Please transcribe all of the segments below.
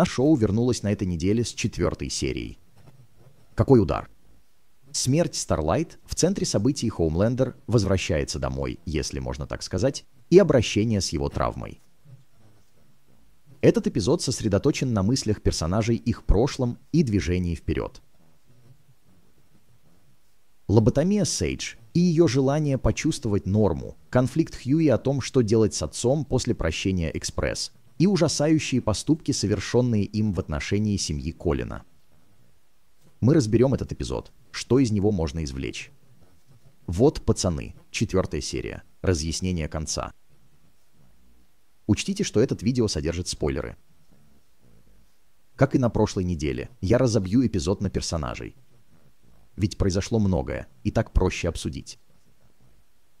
а шоу вернулось на этой неделе с четвертой серией. Какой удар? Смерть Старлайт в центре событий Хоумлендер возвращается домой, если можно так сказать, и обращение с его травмой. Этот эпизод сосредоточен на мыслях персонажей их прошлом и движении вперед. Лоботомия Сейдж и ее желание почувствовать норму, конфликт Хьюи о том, что делать с отцом после прощения Экспресс – и ужасающие поступки, совершенные им в отношении семьи Колина. Мы разберем этот эпизод, что из него можно извлечь. Вот «Пацаны», четвертая серия, разъяснение конца. Учтите, что этот видео содержит спойлеры. Как и на прошлой неделе, я разобью эпизод на персонажей. Ведь произошло многое, и так проще обсудить.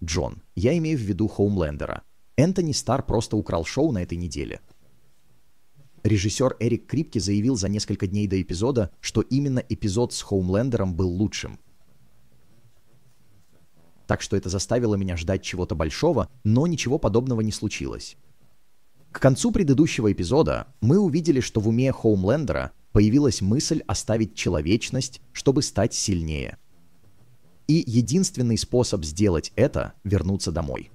Джон, я имею в виду Хоумлендера. Энтони Стар просто украл шоу на этой неделе, Режиссер Эрик Крипки заявил за несколько дней до эпизода, что именно эпизод с Хоумлендером был лучшим. Так что это заставило меня ждать чего-то большого, но ничего подобного не случилось. К концу предыдущего эпизода мы увидели, что в уме Хоумлендера появилась мысль оставить человечность, чтобы стать сильнее. И единственный способ сделать это — вернуться домой.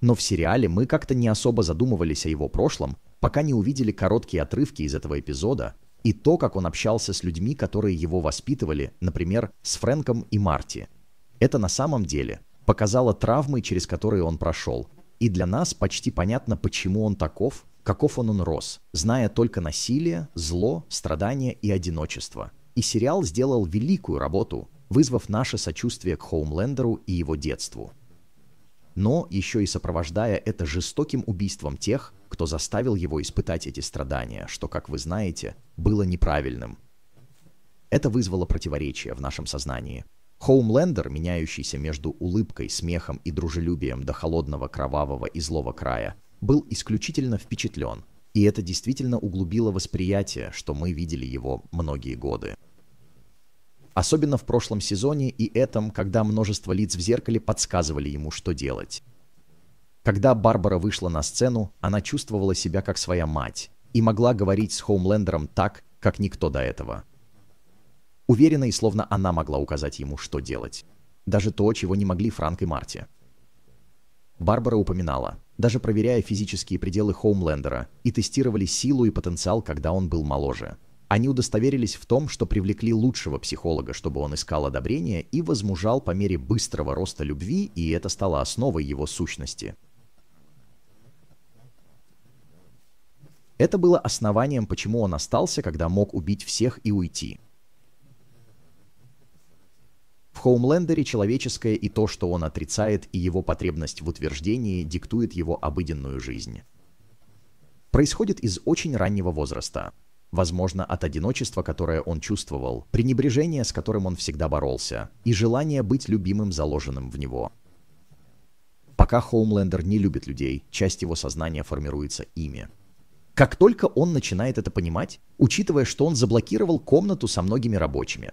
Но в сериале мы как-то не особо задумывались о его прошлом, пока не увидели короткие отрывки из этого эпизода и то, как он общался с людьми, которые его воспитывали, например, с Фрэнком и Марти. Это на самом деле показало травмы, через которые он прошел. И для нас почти понятно, почему он таков, каков он он рос, зная только насилие, зло, страдания и одиночество. И сериал сделал великую работу, вызвав наше сочувствие к Хоумлендеру и его детству. Но еще и сопровождая это жестоким убийством тех, кто заставил его испытать эти страдания, что, как вы знаете, было неправильным. Это вызвало противоречие в нашем сознании. Хоумлендер, меняющийся между улыбкой, смехом и дружелюбием до холодного, кровавого и злого края, был исключительно впечатлен, и это действительно углубило восприятие, что мы видели его многие годы. Особенно в прошлом сезоне и этом, когда множество лиц в зеркале подсказывали ему, что делать. Когда Барбара вышла на сцену, она чувствовала себя как своя мать и могла говорить с Хоумлендером так, как никто до этого. Уверенно и словно она могла указать ему, что делать. Даже то, чего не могли Франк и Марти. Барбара упоминала, даже проверяя физические пределы Хоумлендера, и тестировали силу и потенциал, когда он был моложе. Они удостоверились в том, что привлекли лучшего психолога, чтобы он искал одобрение и возмужал по мере быстрого роста любви, и это стало основой его сущности. Это было основанием, почему он остался, когда мог убить всех и уйти. В Хоумлендере человеческое и то, что он отрицает, и его потребность в утверждении диктует его обыденную жизнь. Происходит из очень раннего возраста. Возможно, от одиночества, которое он чувствовал, пренебрежения, с которым он всегда боролся, и желания быть любимым, заложенным в него. Пока Хоумлендер не любит людей, часть его сознания формируется ими – как только он начинает это понимать, учитывая, что он заблокировал комнату со многими рабочими.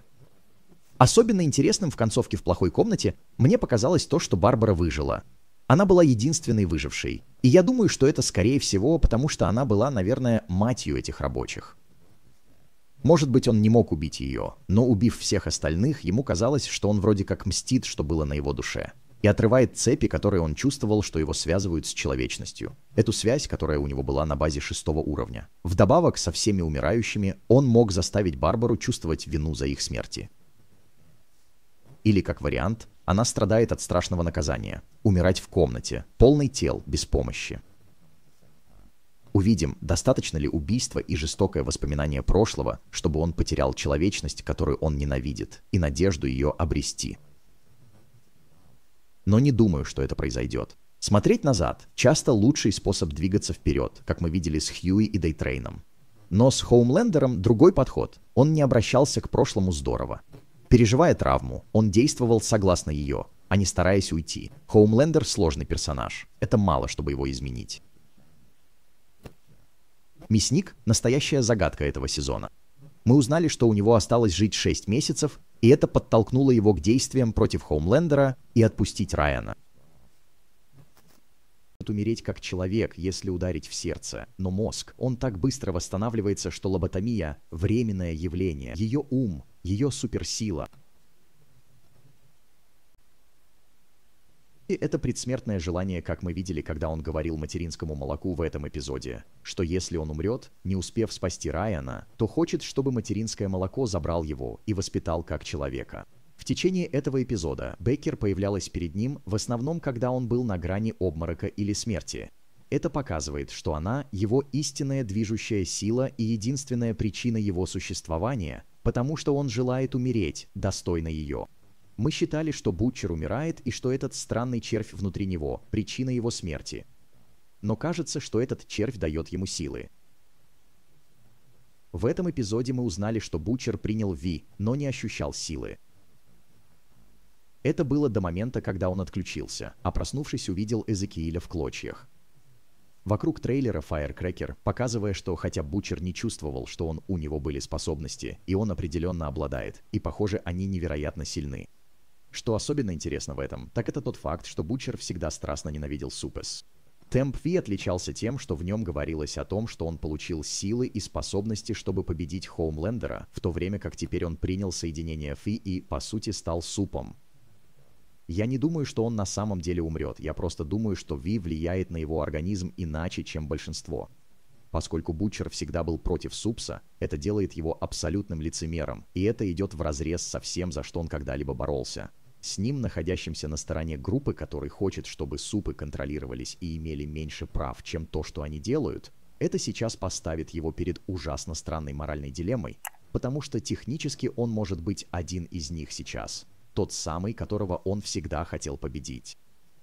Особенно интересным в концовке в плохой комнате мне показалось то, что Барбара выжила. Она была единственной выжившей. И я думаю, что это скорее всего, потому что она была, наверное, матью этих рабочих. Может быть, он не мог убить ее, но убив всех остальных, ему казалось, что он вроде как мстит, что было на его душе и отрывает цепи, которые он чувствовал, что его связывают с человечностью. Эту связь, которая у него была на базе шестого уровня. Вдобавок, со всеми умирающими, он мог заставить Барбару чувствовать вину за их смерти. Или, как вариант, она страдает от страшного наказания. Умирать в комнате, полный тел, без помощи. Увидим, достаточно ли убийства и жестокое воспоминание прошлого, чтобы он потерял человечность, которую он ненавидит, и надежду ее обрести – но не думаю, что это произойдет. Смотреть назад – часто лучший способ двигаться вперед, как мы видели с Хьюи и Дейтрейном. Но с Хоумлендером другой подход. Он не обращался к прошлому здорово. Переживая травму, он действовал согласно ее, а не стараясь уйти. Хоумлендер – сложный персонаж. Это мало, чтобы его изменить. Мясник – настоящая загадка этого сезона. Мы узнали, что у него осталось жить 6 месяцев, и это подтолкнуло его к действиям против Хоумлендера и отпустить Райана. Умереть как человек, если ударить в сердце, но мозг, он так быстро восстанавливается, что лоботомия – временное явление. Ее ум, ее суперсила – И это предсмертное желание, как мы видели, когда он говорил материнскому молоку в этом эпизоде, что если он умрет, не успев спасти Райана, то хочет, чтобы материнское молоко забрал его и воспитал как человека. В течение этого эпизода Бейкер появлялась перед ним в основном, когда он был на грани обморока или смерти. Это показывает, что она – его истинная движущая сила и единственная причина его существования, потому что он желает умереть, достойно ее. Мы считали, что Бутчер умирает и что этот странный червь внутри него – причина его смерти. Но кажется, что этот червь дает ему силы. В этом эпизоде мы узнали, что бутчер принял Ви, но не ощущал силы. Это было до момента, когда он отключился, а проснувшись увидел Эзекииля в клочьях. Вокруг трейлера Firecracker, показывая, что хотя Бучер не чувствовал, что он у него были способности, и он определенно обладает, и похоже они невероятно сильны. Что особенно интересно в этом, так это тот факт, что Бучер всегда страстно ненавидел Супес. Темп Фи отличался тем, что в нем говорилось о том, что он получил силы и способности, чтобы победить Хоумлендера, в то время как теперь он принял соединение Фи и, по сути, стал супом. Я не думаю, что он на самом деле умрет, я просто думаю, что Ви влияет на его организм иначе, чем большинство. Поскольку Бучер всегда был против Супса, это делает его абсолютным лицемером, и это идет вразрез со всем, за что он когда-либо боролся. С ним, находящимся на стороне группы, который хочет, чтобы супы контролировались и имели меньше прав, чем то, что они делают, это сейчас поставит его перед ужасно странной моральной дилеммой, потому что технически он может быть один из них сейчас, тот самый, которого он всегда хотел победить.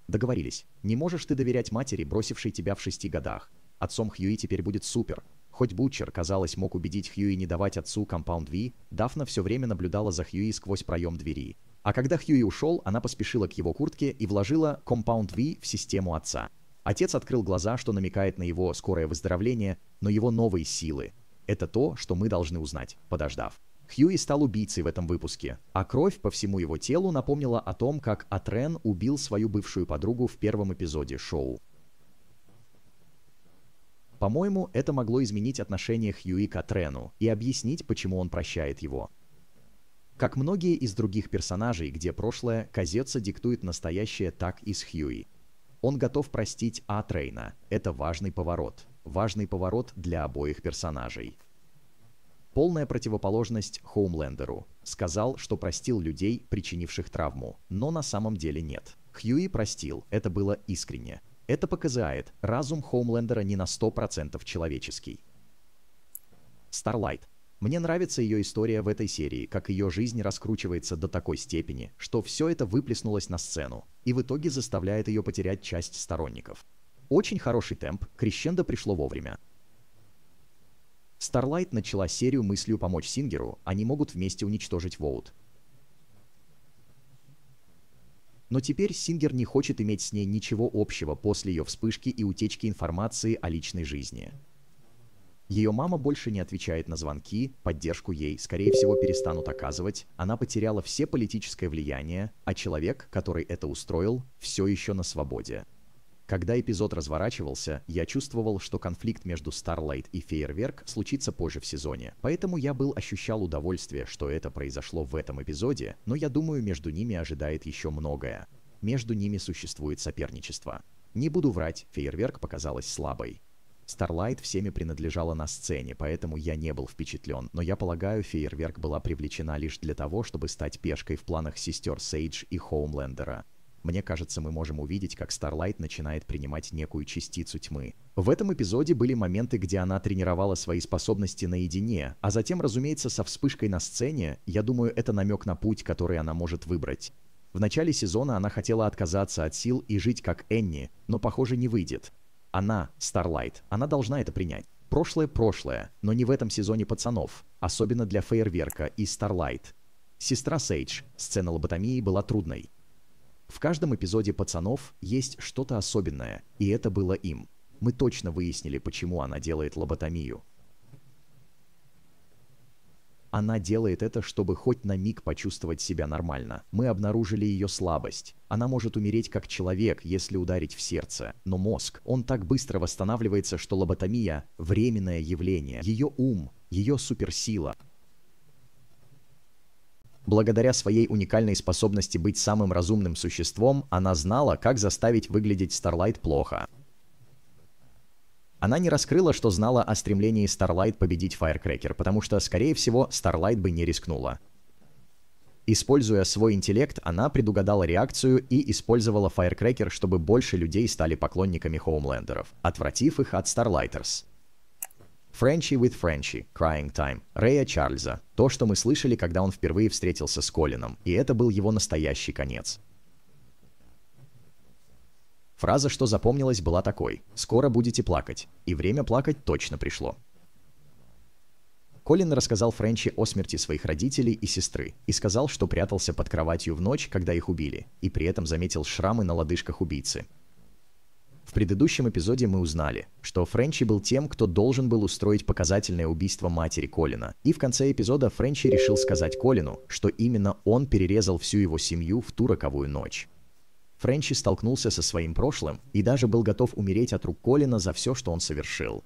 Договорились, не можешь ты доверять матери, бросившей тебя в шести годах, Отцом Хьюи теперь будет супер. Хоть Бутчер, казалось, мог убедить Хьюи не давать отцу компаунд Ви, Дафна все время наблюдала за Хьюи сквозь проем двери. А когда Хьюи ушел, она поспешила к его куртке и вложила компаунд Ви в систему отца. Отец открыл глаза, что намекает на его скорое выздоровление, но его новые силы. Это то, что мы должны узнать, подождав. Хьюи стал убийцей в этом выпуске, а кровь по всему его телу напомнила о том, как Атрен убил свою бывшую подругу в первом эпизоде шоу. По-моему, это могло изменить отношение Хьюи к Атрену и объяснить, почему он прощает его. Как многие из других персонажей, где прошлое, Казеца диктует настоящее так и с Хьюи. Он готов простить Атрейна. Это важный поворот. Важный поворот для обоих персонажей. Полная противоположность Хоумлендеру. Сказал, что простил людей, причинивших травму, но на самом деле нет. Хьюи простил, это было искренне. Это показает, разум Хоумлендера не на 100% человеческий. Starlight. Мне нравится ее история в этой серии, как ее жизнь раскручивается до такой степени, что все это выплеснулось на сцену, и в итоге заставляет ее потерять часть сторонников. Очень хороший темп, крещендо пришло вовремя. Starlight начала серию мыслью помочь Сингеру, они могут вместе уничтожить Воут, но теперь Сингер не хочет иметь с ней ничего общего после ее вспышки и утечки информации о личной жизни. Ее мама больше не отвечает на звонки, поддержку ей, скорее всего, перестанут оказывать, она потеряла все политическое влияние, а человек, который это устроил, все еще на свободе. Когда эпизод разворачивался, я чувствовал, что конфликт между Starlight и Фейерверк случится позже в сезоне, поэтому я был ощущал удовольствие, что это произошло в этом эпизоде, но я думаю, между ними ожидает еще многое. Между ними существует соперничество. Не буду врать, Фейерверк показалась слабой. Starlight всеми принадлежала на сцене, поэтому я не был впечатлен, но я полагаю, Фейерверк была привлечена лишь для того, чтобы стать пешкой в планах сестер Сейдж и Хоумлендера. Мне кажется, мы можем увидеть, как Starlight начинает принимать некую частицу тьмы. В этом эпизоде были моменты, где она тренировала свои способности наедине, а затем, разумеется, со вспышкой на сцене, я думаю, это намек на путь, который она может выбрать. В начале сезона она хотела отказаться от сил и жить как Энни, но, похоже, не выйдет. Она, Starlight, она должна это принять. Прошлое – прошлое, но не в этом сезоне пацанов, особенно для фейерверка и Starlight. Сестра Сейдж, сцена лоботомии была трудной. В каждом эпизоде «Пацанов» есть что-то особенное, и это было им. Мы точно выяснили, почему она делает лоботомию. Она делает это, чтобы хоть на миг почувствовать себя нормально. Мы обнаружили ее слабость. Она может умереть как человек, если ударить в сердце. Но мозг, он так быстро восстанавливается, что лоботомия – временное явление. Ее ум, ее суперсила – Благодаря своей уникальной способности быть самым разумным существом, она знала, как заставить выглядеть Старлайт плохо. Она не раскрыла, что знала о стремлении Старлайт победить Фаеркрекер, потому что, скорее всего, Старлайт бы не рискнула. Используя свой интеллект, она предугадала реакцию и использовала Firecracker, чтобы больше людей стали поклонниками хоумлендеров, отвратив их от Старлайтерс. «Френчи with Френчи» «Crying Time» Рэя Чарльза, то, что мы слышали, когда он впервые встретился с Колином, и это был его настоящий конец. Фраза, что запомнилась, была такой «Скоро будете плакать», и время плакать точно пришло. Колин рассказал Френчи о смерти своих родителей и сестры и сказал, что прятался под кроватью в ночь, когда их убили, и при этом заметил шрамы на лодыжках убийцы. В предыдущем эпизоде мы узнали, что Френчи был тем, кто должен был устроить показательное убийство матери Колина. И в конце эпизода Френчи решил сказать Колину, что именно он перерезал всю его семью в ту роковую ночь. Френчи столкнулся со своим прошлым и даже был готов умереть от рук Колина за все, что он совершил.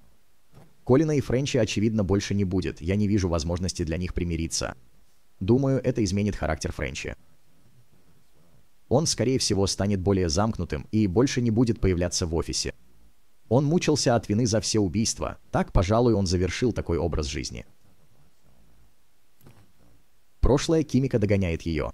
Колина и Френчи, очевидно, больше не будет, я не вижу возможности для них примириться. Думаю, это изменит характер Френчи он, скорее всего, станет более замкнутым и больше не будет появляться в офисе. Он мучился от вины за все убийства, так, пожалуй, он завершил такой образ жизни. Прошлое Кимика догоняет ее.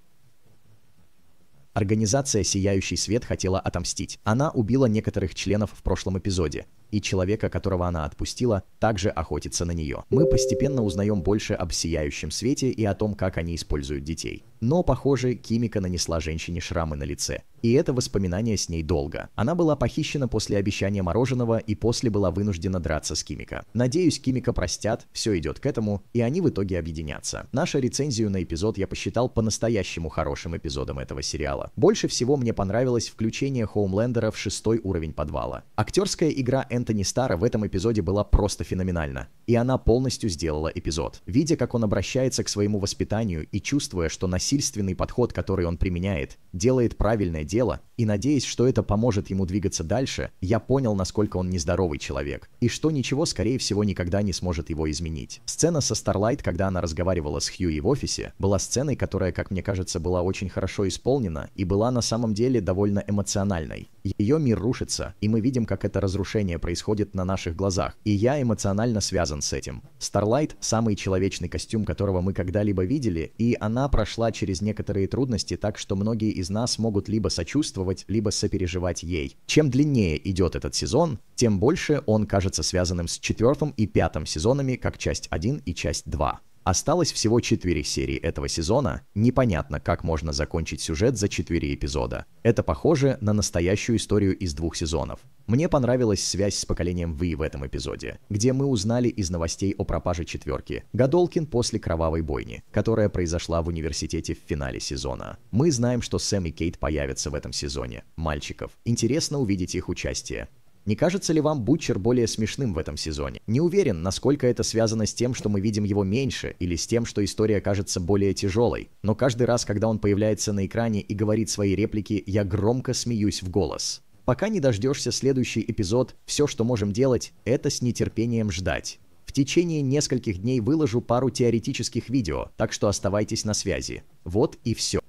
Организация «Сияющий свет» хотела отомстить. Она убила некоторых членов в прошлом эпизоде, и человека, которого она отпустила, также охотится на нее. Мы постепенно узнаем больше об сияющем свете и о том, как они используют детей. Но, похоже, Кимика нанесла женщине шрамы на лице. И это воспоминание с ней долго. Она была похищена после обещания мороженого и после была вынуждена драться с Кимика. Надеюсь, Кимика простят, все идет к этому, и они в итоге объединятся. Наша рецензию на эпизод я посчитал по-настоящему хорошим эпизодом этого сериала. Больше всего мне понравилось включение Хоумлендера в шестой уровень подвала. Актерская игра Энтони Стара в этом эпизоде была просто феноменальна, и она полностью сделала эпизод. Видя, как он обращается к своему воспитанию и чувствуя, что насильственный подход, который он применяет, делает правильное дело, и надеясь, что это поможет ему двигаться дальше, я понял, насколько он нездоровый человек, и что ничего, скорее всего, никогда не сможет его изменить. Сцена со Старлайт, когда она разговаривала с Хьюи в офисе, была сценой, которая, как мне кажется, была очень хорошо исполнена и была на самом деле довольно эмоциональной. Ее мир рушится, и мы видим, как это разрушение происходит на наших глазах, и я эмоционально связан с этим. Starlight — самый человечный костюм, которого мы когда-либо видели, и она прошла через некоторые трудности, так что многие из нас могут либо сочувствовать, либо сопереживать ей. Чем длиннее идет этот сезон, тем больше он кажется связанным с четвертым и пятым сезонами, как часть 1 и часть 2. Осталось всего 4 серии этого сезона, непонятно, как можно закончить сюжет за 4 эпизода. Это похоже на настоящую историю из двух сезонов. Мне понравилась связь с поколением Вы в этом эпизоде, где мы узнали из новостей о пропаже четверки. Гадолкин после кровавой бойни, которая произошла в университете в финале сезона. Мы знаем, что Сэм и Кейт появятся в этом сезоне. Мальчиков. Интересно увидеть их участие. Не кажется ли вам Бутчер более смешным в этом сезоне? Не уверен, насколько это связано с тем, что мы видим его меньше, или с тем, что история кажется более тяжелой. Но каждый раз, когда он появляется на экране и говорит свои реплики, я громко смеюсь в голос. Пока не дождешься следующий эпизод, все, что можем делать, это с нетерпением ждать. В течение нескольких дней выложу пару теоретических видео, так что оставайтесь на связи. Вот и все.